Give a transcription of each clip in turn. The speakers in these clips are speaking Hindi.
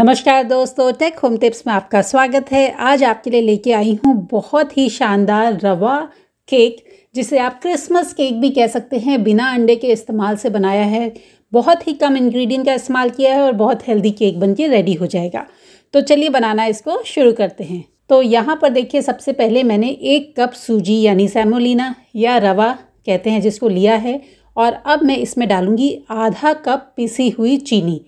नमस्कार दोस्तों टेक होम टिप्स में आपका स्वागत है आज आपके लिए लेके आई हूँ बहुत ही शानदार रवा केक जिसे आप क्रिसमस केक भी कह सकते हैं बिना अंडे के इस्तेमाल से बनाया है बहुत ही कम इंग्रेडिएंट का इस्तेमाल किया है और बहुत हेल्दी केक बन के रेडी हो जाएगा तो चलिए बनाना इसको शुरू करते हैं तो यहाँ पर देखिए सबसे पहले मैंने एक कप सूजी यानी सेमोलिना या रवा कहते हैं जिसको लिया है और अब मैं इसमें डालूँगी आधा कप पिसी हुई चीनी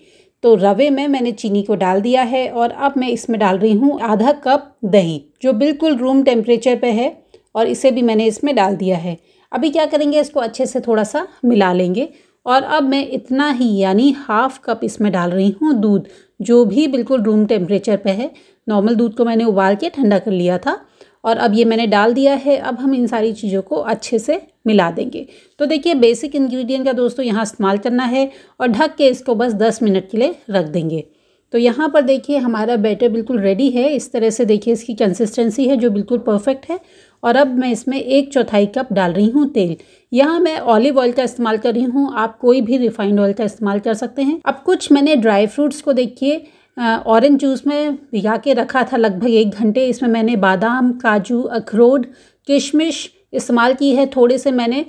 तो रवे में मैंने चीनी को डाल दिया है और अब मैं इसमें डाल रही हूँ आधा कप दही जो बिल्कुल रूम टेम्परेचर पर है और इसे भी मैंने इसमें डाल दिया है अभी क्या करेंगे इसको अच्छे से थोड़ा सा मिला लेंगे और अब मैं इतना ही यानी हाफ़ कप इसमें डाल रही हूँ दूध जो भी बिल्कुल रूम टेम्परेचर पे है नॉर्मल दूध को मैंने उबाल के ठंडा कर लिया था और अब ये मैंने डाल दिया है अब हम इन सारी चीज़ों को अच्छे से मिला देंगे तो देखिए बेसिक इंग्रेडिएंट का दोस्तों यहाँ इस्तेमाल करना है और ढक के इसको बस दस मिनट के लिए रख देंगे तो यहाँ पर देखिए हमारा बैटर बिल्कुल रेडी है इस तरह से देखिए इसकी कंसिस्टेंसी है जो बिल्कुल परफेक्ट है और अब मैं इसमें एक चौथाई कप डाल रही हूँ तेल यहाँ मैं ऑलिव ऑयल का इस्तेमाल कर रही हूँ आप कोई भी रिफाइंड ऑयल का इस्तेमाल कर सकते हैं अब कुछ मैंने ड्राई फ्रूट्स को देखिए ऑरेंज जूस में भिगा के रखा था लगभग एक घंटे इसमें मैंने बादाम काजू अखरोट किशमिश इस्तेमाल की है थोड़े से मैंने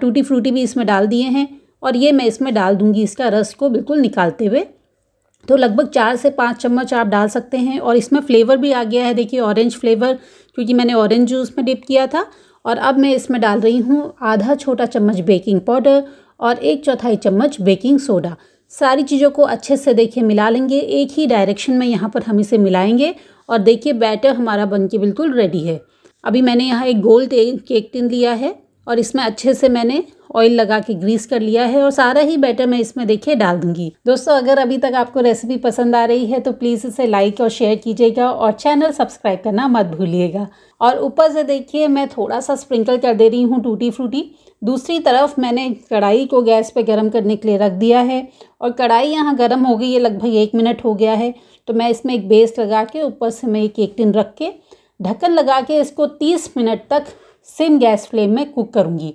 टूटी फ्रूटी भी इसमें डाल दिए हैं और ये मैं इसमें डाल दूंगी इसका रस को बिल्कुल निकालते हुए तो लगभग चार से पाँच चम्मच आप डाल सकते हैं और इसमें फ्लेवर भी आ गया है देखिए ऑरेंज फ्लेवर क्योंकि मैंने ऑरेंज जूस में डिप किया था और अब मैं इसमें डाल रही हूँ आधा छोटा चम्मच बेकिंग पाउडर और एक चौथाई चम्मच बेकिंग सोडा सारी चीज़ों को अच्छे से देखिए मिला लेंगे एक ही डायरेक्शन में यहाँ पर हम इसे मिलाएंगे और देखिए बैटर हमारा बन के बिल्कुल रेडी है अभी मैंने यहाँ एक गोल केक टिन लिया है और इसमें अच्छे से मैंने ऑयल लगा के ग्रीस कर लिया है और सारा ही बैटर मैं इसमें देखिए डाल दूंगी दोस्तों अगर अभी तक आपको रेसिपी पसंद आ रही है तो प्लीज़ इसे लाइक और शेयर कीजिएगा और चैनल सब्सक्राइब करना मत भूलिएगा और ऊपर से देखिए मैं थोड़ा सा स्प्रिंकल कर दे रही हूँ टूटी फ्रूटी दूसरी तरफ मैंने कढ़ाई को गैस पे गर्म करने के लिए रख दिया है और कढ़ाई यहाँ गर्म हो गई है लगभग एक मिनट हो गया है तो मैं इसमें एक बेस लगा के ऊपर से मैं एक एक टिन रख के ढक्कन लगा के इसको तीस मिनट तक सिम गैस फ्लेम में कुक करूँगी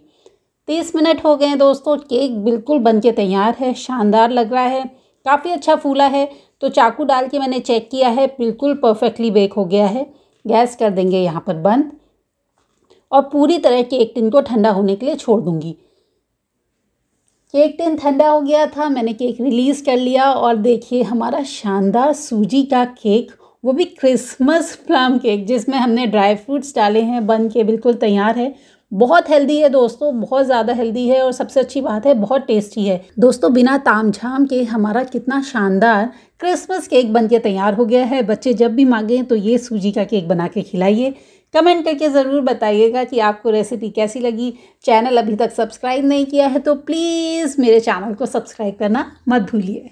तीस मिनट हो गए हैं दोस्तों केक बिल्कुल बन के तैयार है शानदार लग रहा है काफ़ी अच्छा फूला है तो चाकू डाल के मैंने चेक किया है बिल्कुल परफेक्टली बेक हो गया है गैस कर देंगे यहाँ पर बंद और पूरी तरह केक टिन को ठंडा होने के लिए छोड़ दूँगी केक टिन ठंडा हो गया था मैंने केक रिलीज़ कर लिया और देखिए हमारा शानदार सूजी का केक वो भी क्रिसमस प्लम केक जिसमें हमने ड्राई फ्रूट्स डाले हैं बन के बिल्कुल तैयार है बहुत हेल्दी है दोस्तों बहुत ज़्यादा हेल्दी है और सबसे अच्छी बात है बहुत टेस्टी है दोस्तों बिना ताम झाम के हमारा कितना शानदार क्रिसमस केक बन के तैयार हो गया है बच्चे जब भी मांगें तो ये सूजी का केक बना के खिलाइए कमेंट करके ज़रूर बताइएगा कि आपको रेसिपी कैसी लगी चैनल अभी तक सब्सक्राइब नहीं किया है तो प्लीज़ मेरे चैनल को सब्सक्राइब करना मत भूलिए